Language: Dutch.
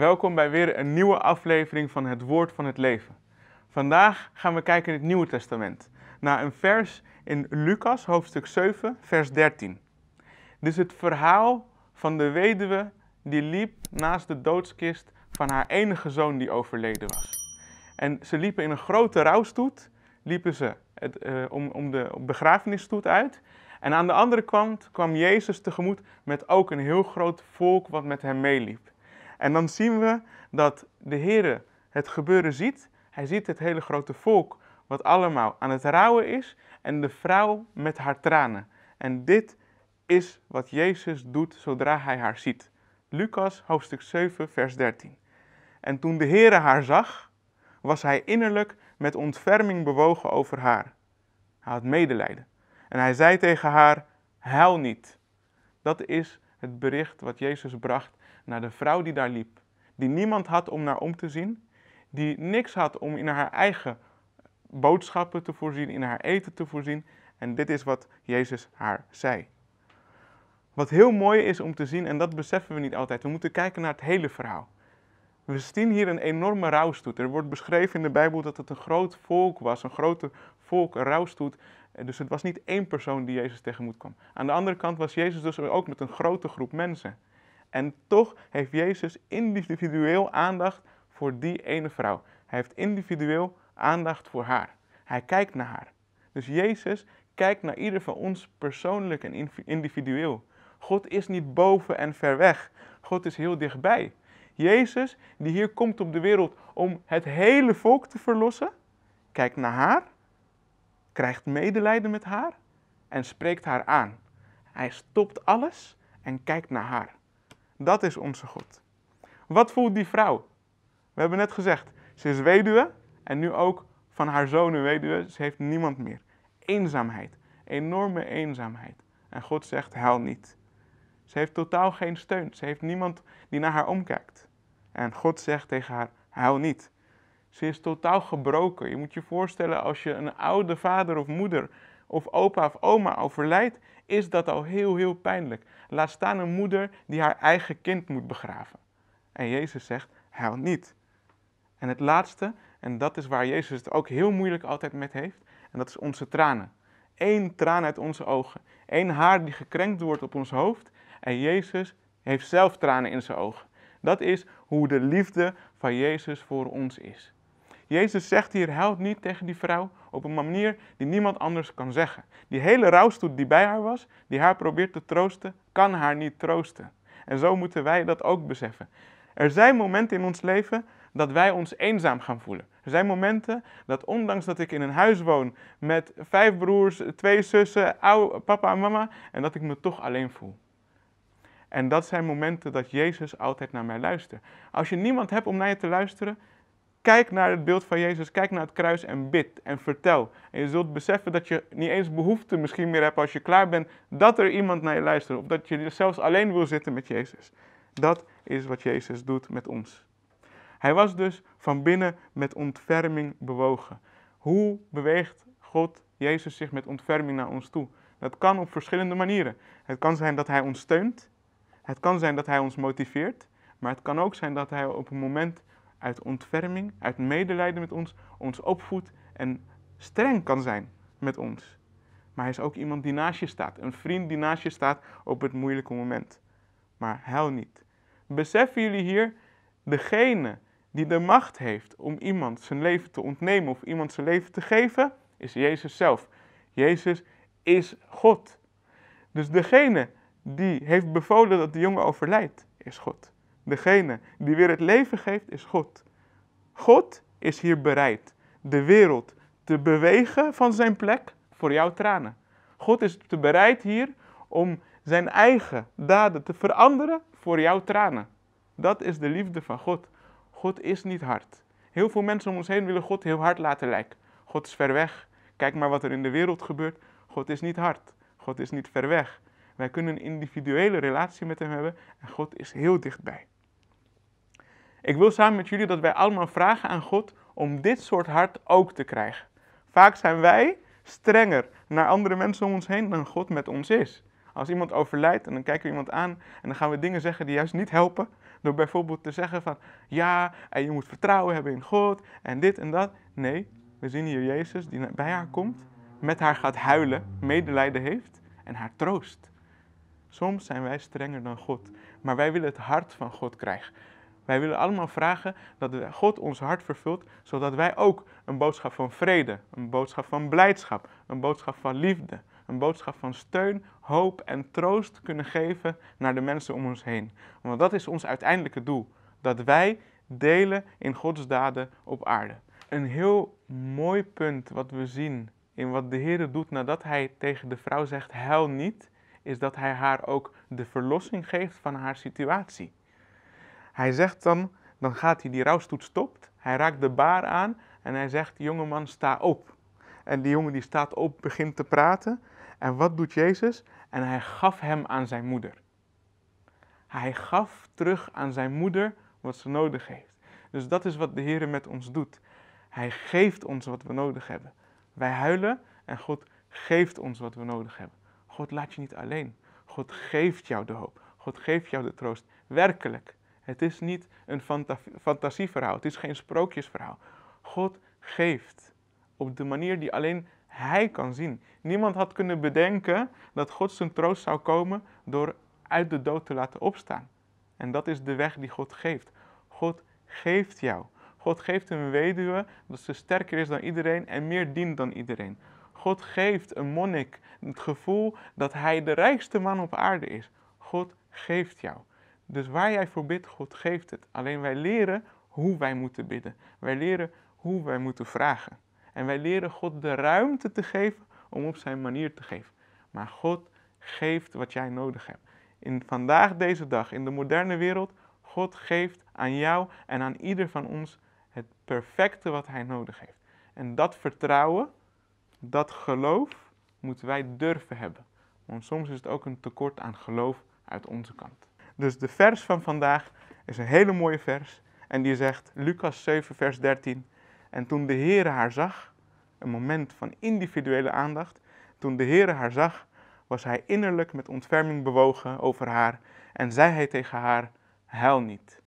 welkom bij weer een nieuwe aflevering van Het Woord van het Leven. Vandaag gaan we kijken in het Nieuwe Testament, naar een vers in Lucas hoofdstuk 7, vers 13. Dit is het verhaal van de weduwe die liep naast de doodskist van haar enige zoon die overleden was. En ze liepen in een grote rouwstoet, liepen ze eh, om, om de begrafenisstoet uit. En aan de andere kant kwam Jezus tegemoet met ook een heel groot volk wat met hem meeliep. En dan zien we dat de Heere het gebeuren ziet. Hij ziet het hele grote volk wat allemaal aan het rouwen is en de vrouw met haar tranen. En dit is wat Jezus doet zodra hij haar ziet. Lucas hoofdstuk 7 vers 13. En toen de Heere haar zag, was hij innerlijk met ontferming bewogen over haar. Hij had medelijden. En hij zei tegen haar, huil niet. Dat is het bericht wat Jezus bracht naar de vrouw die daar liep, die niemand had om naar om te zien, die niks had om in haar eigen boodschappen te voorzien, in haar eten te voorzien. En dit is wat Jezus haar zei. Wat heel mooi is om te zien, en dat beseffen we niet altijd, we moeten kijken naar het hele verhaal. We zien hier een enorme rouwstoet. Er wordt beschreven in de Bijbel dat het een groot volk was, een grote volk, een rouwstoet. Dus het was niet één persoon die Jezus tegenmoet kwam. Aan de andere kant was Jezus dus ook met een grote groep mensen. En toch heeft Jezus individueel aandacht voor die ene vrouw. Hij heeft individueel aandacht voor haar. Hij kijkt naar haar. Dus Jezus kijkt naar ieder van ons persoonlijk en individueel. God is niet boven en ver weg. God is heel dichtbij. Jezus, die hier komt op de wereld om het hele volk te verlossen, kijkt naar haar, krijgt medelijden met haar en spreekt haar aan. Hij stopt alles en kijkt naar haar. Dat is onze God. Wat voelt die vrouw? We hebben net gezegd, ze is weduwe en nu ook van haar zoon een weduwe. Ze heeft niemand meer. Eenzaamheid, enorme eenzaamheid. En God zegt, huil niet. Ze heeft totaal geen steun. Ze heeft niemand die naar haar omkijkt. En God zegt tegen haar, huil niet. Ze is totaal gebroken. Je moet je voorstellen als je een oude vader of moeder of opa of oma overlijdt, is dat al heel, heel pijnlijk. Laat staan een moeder die haar eigen kind moet begraven. En Jezus zegt, huil niet. En het laatste, en dat is waar Jezus het ook heel moeilijk altijd met heeft, en dat is onze tranen. Eén traan uit onze ogen, één haar die gekrenkt wordt op ons hoofd, en Jezus heeft zelf tranen in zijn ogen. Dat is hoe de liefde van Jezus voor ons is. Jezus zegt hier, huilt niet tegen die vrouw op een manier die niemand anders kan zeggen. Die hele rouwstoet die bij haar was, die haar probeert te troosten, kan haar niet troosten. En zo moeten wij dat ook beseffen. Er zijn momenten in ons leven dat wij ons eenzaam gaan voelen. Er zijn momenten dat ondanks dat ik in een huis woon met vijf broers, twee zussen, oude, papa en mama, en dat ik me toch alleen voel. En dat zijn momenten dat Jezus altijd naar mij luistert. Als je niemand hebt om naar je te luisteren, Kijk naar het beeld van Jezus, kijk naar het kruis en bid en vertel. En je zult beseffen dat je niet eens behoefte misschien meer hebt als je klaar bent, dat er iemand naar je luistert. Of dat je zelfs alleen wil zitten met Jezus. Dat is wat Jezus doet met ons. Hij was dus van binnen met ontferming bewogen. Hoe beweegt God, Jezus, zich met ontferming naar ons toe? Dat kan op verschillende manieren. Het kan zijn dat Hij ons steunt. Het kan zijn dat Hij ons motiveert. Maar het kan ook zijn dat Hij op een moment uit ontferming, uit medelijden met ons, ons opvoedt en streng kan zijn met ons. Maar hij is ook iemand die naast je staat, een vriend die naast je staat op het moeilijke moment. Maar huil niet. Beseffen jullie hier, degene die de macht heeft om iemand zijn leven te ontnemen of iemand zijn leven te geven, is Jezus zelf. Jezus is God. Dus degene die heeft bevolen dat de jongen overlijdt, is God. Degene die weer het leven geeft is God. God is hier bereid de wereld te bewegen van zijn plek voor jouw tranen. God is te bereid hier om zijn eigen daden te veranderen voor jouw tranen. Dat is de liefde van God. God is niet hard. Heel veel mensen om ons heen willen God heel hard laten lijken. God is ver weg. Kijk maar wat er in de wereld gebeurt. God is niet hard. God is niet ver weg. Wij kunnen een individuele relatie met Hem hebben en God is heel dichtbij. Ik wil samen met jullie dat wij allemaal vragen aan God om dit soort hart ook te krijgen. Vaak zijn wij strenger naar andere mensen om ons heen dan God met ons is. Als iemand overlijdt en dan kijken we iemand aan en dan gaan we dingen zeggen die juist niet helpen. Door bijvoorbeeld te zeggen van ja, en je moet vertrouwen hebben in God en dit en dat. Nee, we zien hier Jezus die bij haar komt, met haar gaat huilen, medelijden heeft en haar troost. Soms zijn wij strenger dan God, maar wij willen het hart van God krijgen. Wij willen allemaal vragen dat God ons hart vervult, zodat wij ook een boodschap van vrede, een boodschap van blijdschap, een boodschap van liefde, een boodschap van steun, hoop en troost kunnen geven naar de mensen om ons heen. Want dat is ons uiteindelijke doel: dat wij delen in Gods daden op aarde. Een heel mooi punt wat we zien in wat de Heer doet nadat hij tegen de vrouw zegt: huil niet, is dat hij haar ook de verlossing geeft van haar situatie. Hij zegt dan, dan gaat hij die rouwstoet stopt, hij raakt de baar aan en hij zegt, jongeman sta op. En die jongen die staat op, begint te praten. En wat doet Jezus? En hij gaf hem aan zijn moeder. Hij gaf terug aan zijn moeder wat ze nodig heeft. Dus dat is wat de Heer met ons doet. Hij geeft ons wat we nodig hebben. Wij huilen en God geeft ons wat we nodig hebben. God laat je niet alleen. God geeft jou de hoop. God geeft jou de troost. Werkelijk. Het is niet een fantasieverhaal. Het is geen sprookjesverhaal. God geeft op de manier die alleen Hij kan zien. Niemand had kunnen bedenken dat God zijn troost zou komen door uit de dood te laten opstaan. En dat is de weg die God geeft. God geeft jou. God geeft een weduwe dat ze sterker is dan iedereen en meer dient dan iedereen. God geeft een monnik het gevoel dat hij de rijkste man op aarde is. God geeft jou. Dus waar jij voor bidt, God geeft het. Alleen wij leren hoe wij moeten bidden. Wij leren hoe wij moeten vragen. En wij leren God de ruimte te geven om op zijn manier te geven. Maar God geeft wat jij nodig hebt. In vandaag deze dag, in de moderne wereld, God geeft aan jou en aan ieder van ons het perfecte wat hij nodig heeft. En dat vertrouwen, dat geloof moeten wij durven hebben. Want soms is het ook een tekort aan geloof uit onze kant. Dus de vers van vandaag is een hele mooie vers. En die zegt, Lucas 7, vers 13. En toen de Heere haar zag, een moment van individuele aandacht. Toen de Heere haar zag, was hij innerlijk met ontferming bewogen over haar. En zei hij tegen haar, huil niet.